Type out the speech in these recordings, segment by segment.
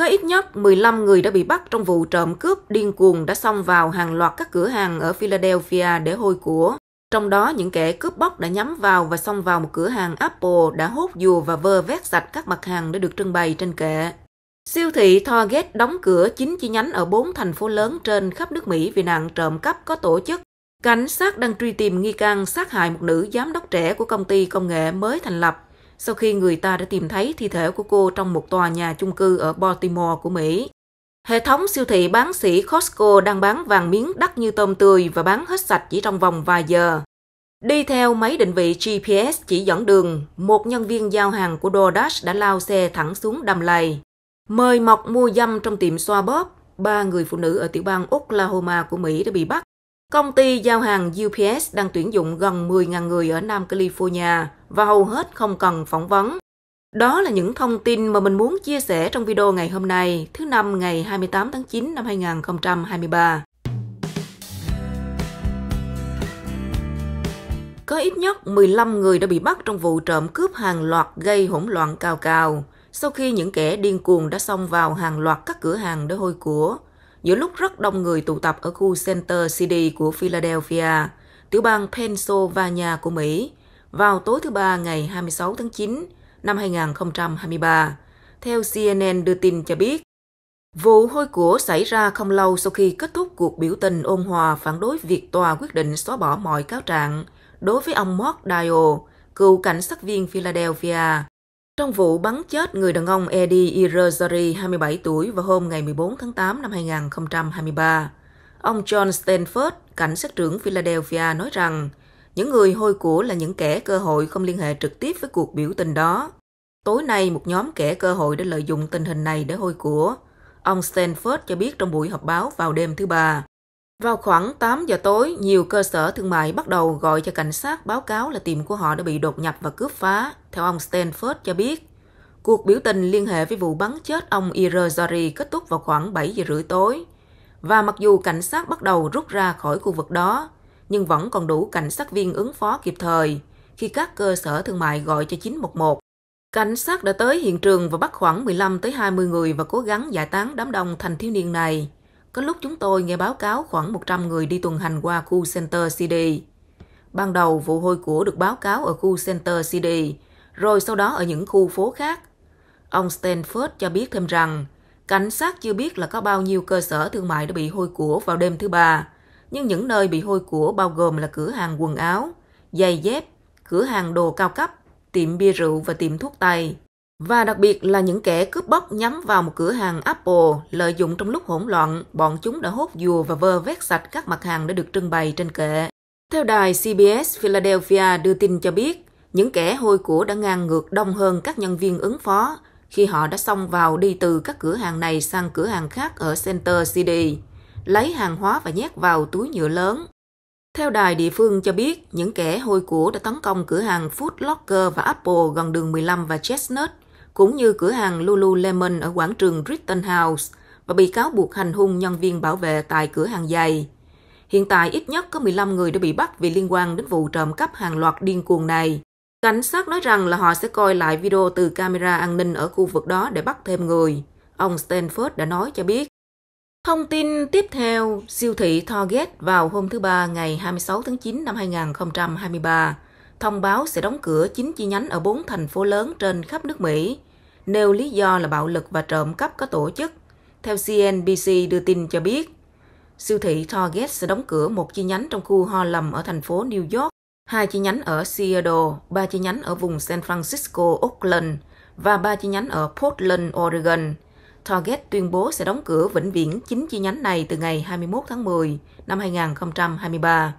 Có ít nhất 15 người đã bị bắt trong vụ trộm cướp điên cuồng đã xông vào hàng loạt các cửa hàng ở Philadelphia để hôi của. Trong đó, những kẻ cướp bóc đã nhắm vào và xông vào một cửa hàng Apple đã hốt dù và vơ vét sạch các mặt hàng đã được trưng bày trên kệ. Siêu thị Target đóng cửa chín chi nhánh ở bốn thành phố lớn trên khắp nước Mỹ vì nạn trộm cắp có tổ chức. Cảnh sát đang truy tìm nghi can sát hại một nữ giám đốc trẻ của công ty công nghệ mới thành lập sau khi người ta đã tìm thấy thi thể của cô trong một tòa nhà chung cư ở Baltimore của Mỹ. Hệ thống siêu thị bán sỉ Costco đang bán vàng miếng đắt như tôm tươi và bán hết sạch chỉ trong vòng vài giờ. Đi theo máy định vị GPS chỉ dẫn đường, một nhân viên giao hàng của DoorDash đã lao xe thẳng xuống đầm lầy. Mời mọc mua dâm trong tiệm xoa bóp, ba người phụ nữ ở tiểu bang Oklahoma của Mỹ đã bị bắt Công ty giao hàng UPS đang tuyển dụng gần 10.000 người ở Nam California và hầu hết không cần phỏng vấn. Đó là những thông tin mà mình muốn chia sẻ trong video ngày hôm nay, thứ năm ngày 28 tháng 9 năm 2023. Có ít nhất 15 người đã bị bắt trong vụ trộm cướp hàng loạt gây hỗn loạn cao cao, sau khi những kẻ điên cuồng đã xông vào hàng loạt các cửa hàng để hôi của, giữa lúc rất đông người tụ tập ở khu Center City của Philadelphia, tiểu bang Pennsylvania của Mỹ, vào tối thứ Ba ngày 26 tháng 9 năm 2023, theo CNN đưa tin cho biết. Vụ hôi của xảy ra không lâu sau khi kết thúc cuộc biểu tình ôn hòa phản đối việc tòa quyết định xóa bỏ mọi cáo trạng đối với ông Mark Dio, cựu cảnh sát viên Philadelphia, trong vụ bắn chết người đàn ông Eddie Irizarry, 27 tuổi, vào hôm ngày 14 tháng 8 năm 2023, ông John Stanford, cảnh sát trưởng Philadelphia, nói rằng những người hôi của là những kẻ cơ hội không liên hệ trực tiếp với cuộc biểu tình đó. Tối nay, một nhóm kẻ cơ hội đã lợi dụng tình hình này để hôi của. Ông Stanford cho biết trong buổi họp báo vào đêm thứ Ba. Vào khoảng 8 giờ tối, nhiều cơ sở thương mại bắt đầu gọi cho cảnh sát báo cáo là tiệm của họ đã bị đột nhập và cướp phá, theo ông Stanford cho biết. Cuộc biểu tình liên hệ với vụ bắn chết ông Irozari kết thúc vào khoảng 7 giờ rưỡi tối. Và mặc dù cảnh sát bắt đầu rút ra khỏi khu vực đó, nhưng vẫn còn đủ cảnh sát viên ứng phó kịp thời khi các cơ sở thương mại gọi cho 911. Cảnh sát đã tới hiện trường và bắt khoảng 15 tới 20 người và cố gắng giải tán đám đông thanh thiếu niên này. Có lúc chúng tôi nghe báo cáo khoảng 100 người đi tuần hành qua khu Center City. Ban đầu vụ hôi của được báo cáo ở khu Center City, rồi sau đó ở những khu phố khác. Ông Stanford cho biết thêm rằng, cảnh sát chưa biết là có bao nhiêu cơ sở thương mại đã bị hôi của vào đêm thứ ba, nhưng những nơi bị hôi của bao gồm là cửa hàng quần áo, giày dép, cửa hàng đồ cao cấp, tiệm bia rượu và tiệm thuốc tây. Và đặc biệt là những kẻ cướp bóc nhắm vào một cửa hàng Apple lợi dụng trong lúc hỗn loạn, bọn chúng đã hốt dùa và vơ vét sạch các mặt hàng đã được trưng bày trên kệ. Theo đài CBS Philadelphia đưa tin cho biết, những kẻ hôi của đã ngang ngược đông hơn các nhân viên ứng phó khi họ đã xông vào đi từ các cửa hàng này sang cửa hàng khác ở Center City, lấy hàng hóa và nhét vào túi nhựa lớn. Theo đài địa phương cho biết, những kẻ hôi của đã tấn công cửa hàng Food Locker và Apple gần đường 15 và Chestnut – cũng như cửa hàng Lululemon ở quảng trường Rittenhouse và bị cáo buộc hành hung nhân viên bảo vệ tại cửa hàng giày. Hiện tại ít nhất có 15 người đã bị bắt vì liên quan đến vụ trộm cắp hàng loạt điên cuồng này. Cảnh sát nói rằng là họ sẽ coi lại video từ camera an ninh ở khu vực đó để bắt thêm người. Ông Stanford đã nói cho biết. Thông tin tiếp theo, siêu thị Target vào hôm thứ Ba ngày 26 tháng 9 năm 2023 thông báo sẽ đóng cửa chín chi nhánh ở bốn thành phố lớn trên khắp nước Mỹ nêu lý do là bạo lực và trộm cắp có tổ chức. Theo CNBC đưa tin cho biết, siêu thị Target sẽ đóng cửa một chi nhánh trong khu Harlem ở thành phố New York, hai chi nhánh ở Seattle, ba chi nhánh ở vùng San Francisco, Oakland và ba chi nhánh ở Portland, Oregon. Target tuyên bố sẽ đóng cửa vĩnh viễn chín chi nhánh này từ ngày 21 tháng 10 năm 2023.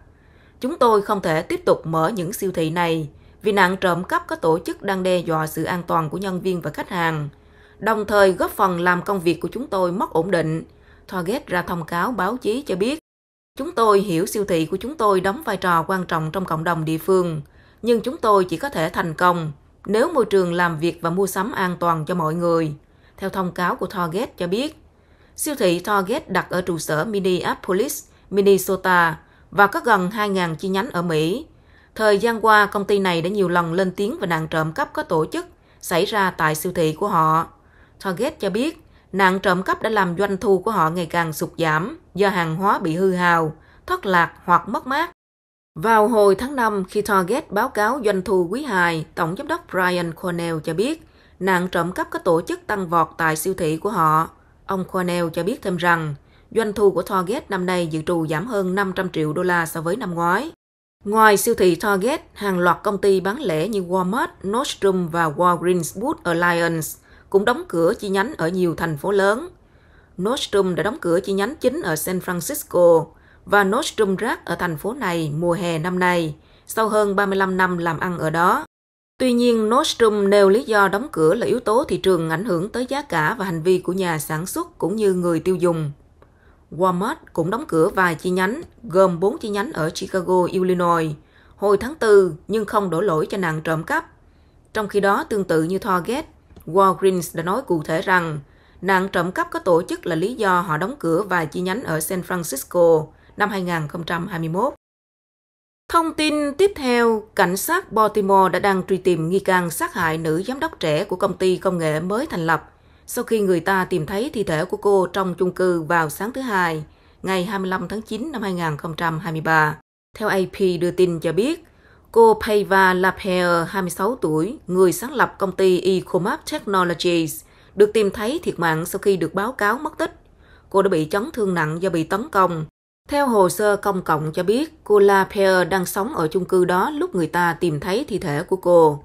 Chúng tôi không thể tiếp tục mở những siêu thị này, vì nạn trộm cắp có tổ chức đang đe dọa sự an toàn của nhân viên và khách hàng, đồng thời góp phần làm công việc của chúng tôi mất ổn định. Target ra thông cáo báo chí cho biết, chúng tôi hiểu siêu thị của chúng tôi đóng vai trò quan trọng trong cộng đồng địa phương, nhưng chúng tôi chỉ có thể thành công nếu môi trường làm việc và mua sắm an toàn cho mọi người. Theo thông cáo của Target cho biết, siêu thị Target đặt ở trụ sở Minneapolis, Minnesota và có gần 2.000 chi nhánh ở Mỹ, Thời gian qua, công ty này đã nhiều lần lên tiếng về nạn trộm cắp có tổ chức xảy ra tại siêu thị của họ. Target cho biết, nạn trộm cắp đã làm doanh thu của họ ngày càng sụt giảm do hàng hóa bị hư hào, thất lạc hoặc mất mát. Vào hồi tháng 5, khi Target báo cáo doanh thu quý 2, Tổng giám đốc Brian Cornell cho biết nạn trộm cắp có tổ chức tăng vọt tại siêu thị của họ. Ông Cornell cho biết thêm rằng, doanh thu của Target năm nay dự trù giảm hơn 500 triệu đô la so với năm ngoái. Ngoài siêu thị Target, hàng loạt công ty bán lẻ như Walmart, Nordstrom và Walgreens Boot Alliance cũng đóng cửa chi nhánh ở nhiều thành phố lớn. Nordstrom đã đóng cửa chi nhánh chính ở San Francisco và Nordstrom Rack ở thành phố này mùa hè năm nay, sau hơn 35 năm làm ăn ở đó. Tuy nhiên, Nordstrom nêu lý do đóng cửa là yếu tố thị trường ảnh hưởng tới giá cả và hành vi của nhà sản xuất cũng như người tiêu dùng. Walmart cũng đóng cửa vài chi nhánh, gồm 4 chi nhánh ở Chicago, Illinois, hồi tháng 4 nhưng không đổ lỗi cho nạn trộm cắp. Trong khi đó, tương tự như Target, Walgreens đã nói cụ thể rằng nạn trộm cắp có tổ chức là lý do họ đóng cửa vài chi nhánh ở San Francisco năm 2021. Thông tin tiếp theo, cảnh sát Baltimore đã đang truy tìm nghi can sát hại nữ giám đốc trẻ của công ty công nghệ mới thành lập sau khi người ta tìm thấy thi thể của cô trong chung cư vào sáng thứ Hai, ngày 25 tháng 9 năm 2023. Theo AP đưa tin cho biết, cô Paiva Lapierre, 26 tuổi, người sáng lập công ty EcoMap Technologies, được tìm thấy thiệt mạng sau khi được báo cáo mất tích. Cô đã bị chấn thương nặng do bị tấn công. Theo hồ sơ công cộng cho biết, cô Lapierre đang sống ở chung cư đó lúc người ta tìm thấy thi thể của cô.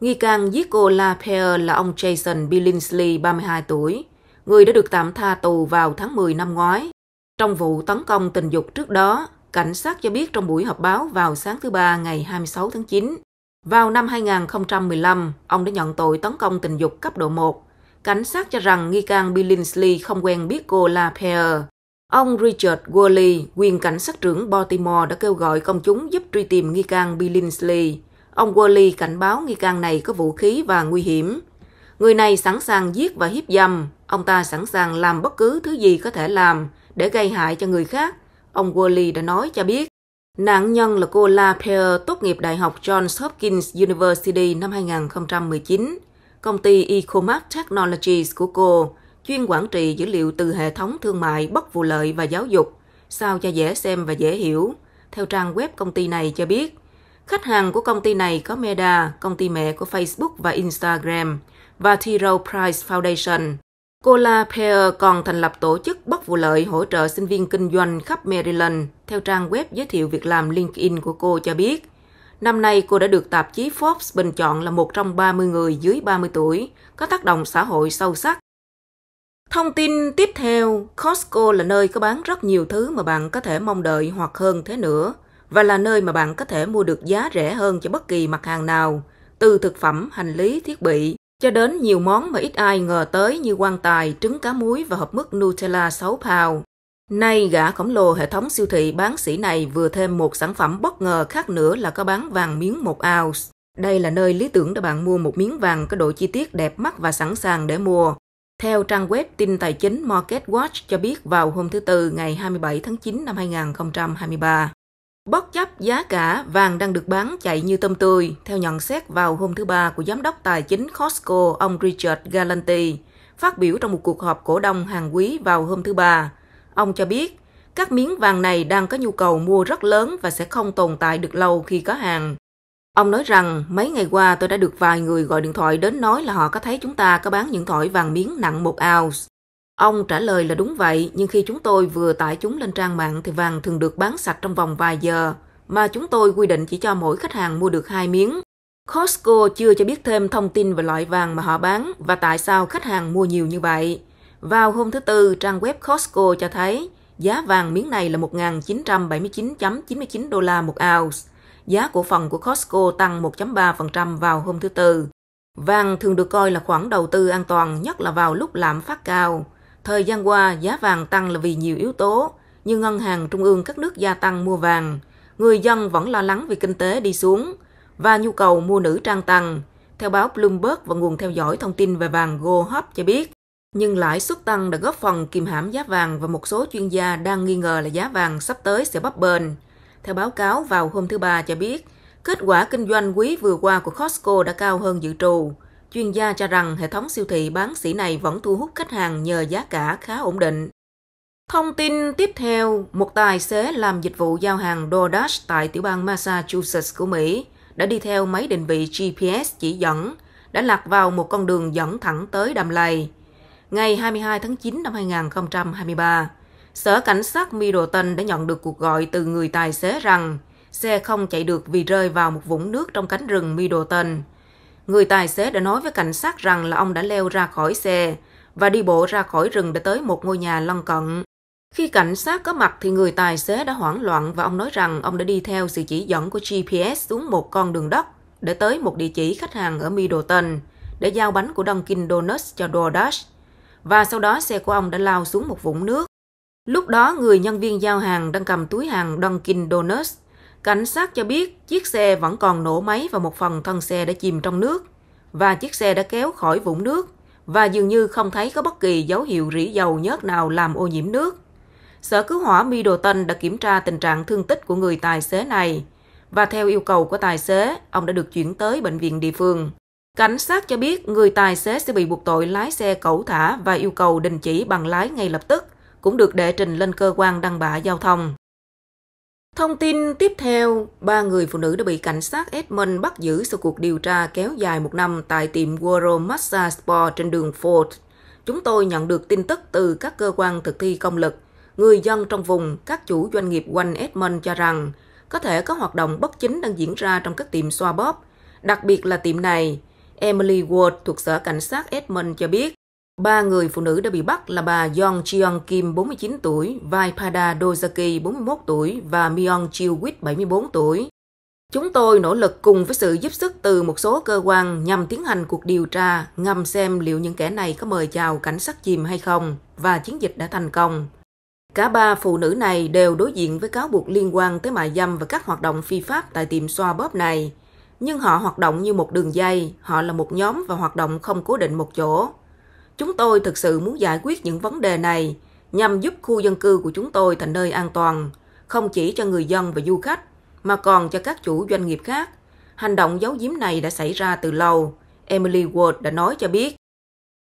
Nghi can giết cô La Pierre là ông Jason Billingsley, 32 tuổi, người đã được tạm tha tù vào tháng 10 năm ngoái. Trong vụ tấn công tình dục trước đó, cảnh sát cho biết trong buổi họp báo vào sáng thứ Ba ngày 26 tháng 9. Vào năm 2015, ông đã nhận tội tấn công tình dục cấp độ 1. Cảnh sát cho rằng nghi can Billingsley không quen biết cô La Pierre. Ông Richard Worley, quyền cảnh sát trưởng Baltimore đã kêu gọi công chúng giúp truy tìm nghi can Billingsley Ông Worley cảnh báo nghi can này có vũ khí và nguy hiểm. Người này sẵn sàng giết và hiếp dâm. Ông ta sẵn sàng làm bất cứ thứ gì có thể làm để gây hại cho người khác. Ông Worley đã nói cho biết. Nạn nhân là cô La Peer tốt nghiệp Đại học Johns Hopkins University năm 2019. Công ty Ecomark Technologies của cô chuyên quản trị dữ liệu từ hệ thống thương mại bất vụ lợi và giáo dục, sao cho dễ xem và dễ hiểu. Theo trang web công ty này cho biết, Khách hàng của công ty này có Meta, công ty mẹ của Facebook và Instagram, và T. Rowe Price Foundation. Cola Pair còn thành lập tổ chức bất vụ lợi hỗ trợ sinh viên kinh doanh khắp Maryland, theo trang web giới thiệu việc làm LinkedIn của cô cho biết. Năm nay, cô đã được tạp chí Forbes bình chọn là một trong 30 người dưới 30 tuổi, có tác động xã hội sâu sắc. Thông tin tiếp theo, Costco là nơi có bán rất nhiều thứ mà bạn có thể mong đợi hoặc hơn thế nữa – và là nơi mà bạn có thể mua được giá rẻ hơn cho bất kỳ mặt hàng nào, từ thực phẩm, hành lý, thiết bị, cho đến nhiều món mà ít ai ngờ tới như quan tài, trứng cá muối và hộp mứt Nutella 6 pound. Nay, gã khổng lồ hệ thống siêu thị bán sỉ này vừa thêm một sản phẩm bất ngờ khác nữa là có bán vàng miếng 1 ounce. Đây là nơi lý tưởng để bạn mua một miếng vàng có độ chi tiết đẹp mắt và sẵn sàng để mua. Theo trang web tin tài chính Market Watch cho biết vào hôm thứ Tư ngày 27 tháng 9 năm 2023. Bất chấp giá cả, vàng đang được bán chạy như tôm tươi, theo nhận xét vào hôm thứ Ba của Giám đốc Tài chính Costco, ông Richard Galanti, phát biểu trong một cuộc họp cổ đông hàng quý vào hôm thứ Ba. Ông cho biết, các miếng vàng này đang có nhu cầu mua rất lớn và sẽ không tồn tại được lâu khi có hàng. Ông nói rằng, mấy ngày qua tôi đã được vài người gọi điện thoại đến nói là họ có thấy chúng ta có bán những thỏi vàng miếng nặng một ounce. Ông trả lời là đúng vậy, nhưng khi chúng tôi vừa tải chúng lên trang mạng thì vàng thường được bán sạch trong vòng vài giờ, mà chúng tôi quy định chỉ cho mỗi khách hàng mua được hai miếng. Costco chưa cho biết thêm thông tin về loại vàng mà họ bán và tại sao khách hàng mua nhiều như vậy. Vào hôm thứ Tư, trang web Costco cho thấy giá vàng miếng này là 1.979.99 đô la một ounce. Giá cổ phần của Costco tăng 1.3% vào hôm thứ Tư. Vàng thường được coi là khoản đầu tư an toàn, nhất là vào lúc lạm phát cao. Thời gian qua, giá vàng tăng là vì nhiều yếu tố, như ngân hàng trung ương các nước gia tăng mua vàng, người dân vẫn lo lắng vì kinh tế đi xuống và nhu cầu mua nữ trang tăng. Theo báo Bloomberg và nguồn theo dõi thông tin về vàng GoHub cho biết, nhưng lãi suất tăng đã góp phần kìm hãm giá vàng và một số chuyên gia đang nghi ngờ là giá vàng sắp tới sẽ bấp bênh. Theo báo cáo vào hôm thứ Ba cho biết, kết quả kinh doanh quý vừa qua của Costco đã cao hơn dự trù. Chuyên gia cho rằng hệ thống siêu thị bán sỉ này vẫn thu hút khách hàng nhờ giá cả khá ổn định. Thông tin tiếp theo, một tài xế làm dịch vụ giao hàng DoorDash tại tiểu bang Massachusetts của Mỹ đã đi theo máy định vị GPS chỉ dẫn, đã lạc vào một con đường dẫn thẳng tới đầm lầy. Ngày 22 tháng 9 năm 2023, Sở Cảnh sát Middleton đã nhận được cuộc gọi từ người tài xế rằng xe không chạy được vì rơi vào một vũng nước trong cánh rừng Middleton. Người tài xế đã nói với cảnh sát rằng là ông đã leo ra khỏi xe và đi bộ ra khỏi rừng để tới một ngôi nhà lân cận. Khi cảnh sát có mặt thì người tài xế đã hoảng loạn và ông nói rằng ông đã đi theo sự chỉ dẫn của GPS xuống một con đường đất để tới một địa chỉ khách hàng ở Middleton để giao bánh của Dunkin Donuts cho DoorDash. Và sau đó xe của ông đã lao xuống một vũng nước. Lúc đó người nhân viên giao hàng đang cầm túi hàng Dunkin Donuts Cảnh sát cho biết chiếc xe vẫn còn nổ máy và một phần thân xe đã chìm trong nước và chiếc xe đã kéo khỏi vũng nước và dường như không thấy có bất kỳ dấu hiệu rỉ dầu nhớt nào làm ô nhiễm nước. Sở cứu hỏa Middleton đã kiểm tra tình trạng thương tích của người tài xế này và theo yêu cầu của tài xế, ông đã được chuyển tới bệnh viện địa phương. Cảnh sát cho biết người tài xế sẽ bị buộc tội lái xe cẩu thả và yêu cầu đình chỉ bằng lái ngay lập tức, cũng được đệ trình lên cơ quan đăng bạ giao thông. Thông tin tiếp theo, ba người phụ nữ đã bị cảnh sát Edmond bắt giữ sau cuộc điều tra kéo dài một năm tại tiệm World Massage Spa trên đường Ford. Chúng tôi nhận được tin tức từ các cơ quan thực thi công lực. Người dân trong vùng, các chủ doanh nghiệp quanh Edmond cho rằng có thể có hoạt động bất chính đang diễn ra trong các tiệm xoa bóp, đặc biệt là tiệm này. Emily Ward thuộc sở cảnh sát Edmond cho biết Ba người phụ nữ đã bị bắt là bà Yong Cheong Kim, 49 tuổi, Vai Pada Dozaki, 41 tuổi và Myong Chiu Wit, 74 tuổi. Chúng tôi nỗ lực cùng với sự giúp sức từ một số cơ quan nhằm tiến hành cuộc điều tra, ngầm xem liệu những kẻ này có mời chào cảnh sát chìm hay không, và chiến dịch đã thành công. Cả ba phụ nữ này đều đối diện với cáo buộc liên quan tới mại dâm và các hoạt động phi pháp tại tiệm xoa bóp này. Nhưng họ hoạt động như một đường dây, họ là một nhóm và hoạt động không cố định một chỗ. Chúng tôi thực sự muốn giải quyết những vấn đề này nhằm giúp khu dân cư của chúng tôi thành nơi an toàn, không chỉ cho người dân và du khách, mà còn cho các chủ doanh nghiệp khác. Hành động giấu giếm này đã xảy ra từ lâu, Emily Ward đã nói cho biết.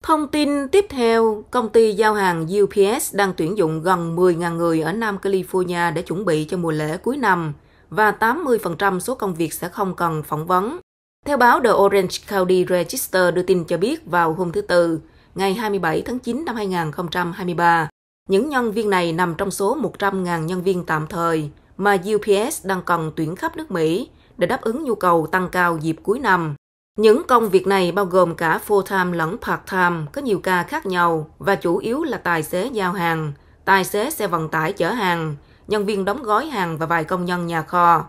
Thông tin tiếp theo, công ty giao hàng UPS đang tuyển dụng gần 10.000 người ở Nam California để chuẩn bị cho mùa lễ cuối năm và 80% số công việc sẽ không cần phỏng vấn. Theo báo The Orange County Register đưa tin cho biết vào hôm thứ Tư, ngày 27 tháng 9 năm 2023. Những nhân viên này nằm trong số 100.000 nhân viên tạm thời mà UPS đang cần tuyển khắp nước Mỹ để đáp ứng nhu cầu tăng cao dịp cuối năm. Những công việc này bao gồm cả full-time lẫn part-time, có nhiều ca khác nhau và chủ yếu là tài xế giao hàng, tài xế xe vận tải chở hàng, nhân viên đóng gói hàng và vài công nhân nhà kho.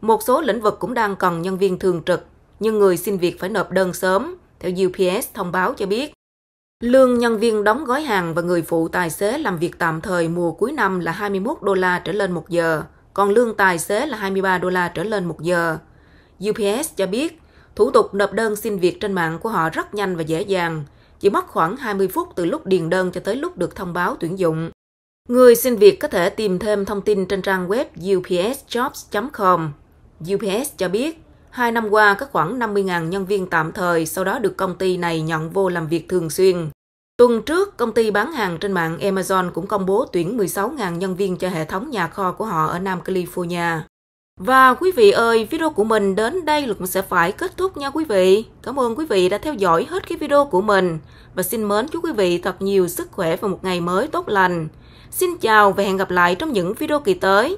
Một số lĩnh vực cũng đang cần nhân viên thường trực, nhưng người xin việc phải nộp đơn sớm, theo UPS thông báo cho biết. Lương nhân viên đóng gói hàng và người phụ tài xế làm việc tạm thời mùa cuối năm là 21 đô la trở lên một giờ, còn lương tài xế là 23 đô la trở lên một giờ. UPS cho biết, thủ tục nộp đơn xin việc trên mạng của họ rất nhanh và dễ dàng, chỉ mất khoảng 20 phút từ lúc điền đơn cho tới lúc được thông báo tuyển dụng. Người xin việc có thể tìm thêm thông tin trên trang web upsjobs.com. UPS cho biết, Hai năm qua, có khoảng 50.000 nhân viên tạm thời sau đó được công ty này nhận vô làm việc thường xuyên. Tuần trước, công ty bán hàng trên mạng Amazon cũng công bố tuyển 16.000 nhân viên cho hệ thống nhà kho của họ ở Nam California. Và quý vị ơi, video của mình đến đây cũng sẽ phải kết thúc nha quý vị. Cảm ơn quý vị đã theo dõi hết cái video của mình và xin mến chúc quý vị thật nhiều sức khỏe và một ngày mới tốt lành. Xin chào và hẹn gặp lại trong những video kỳ tới.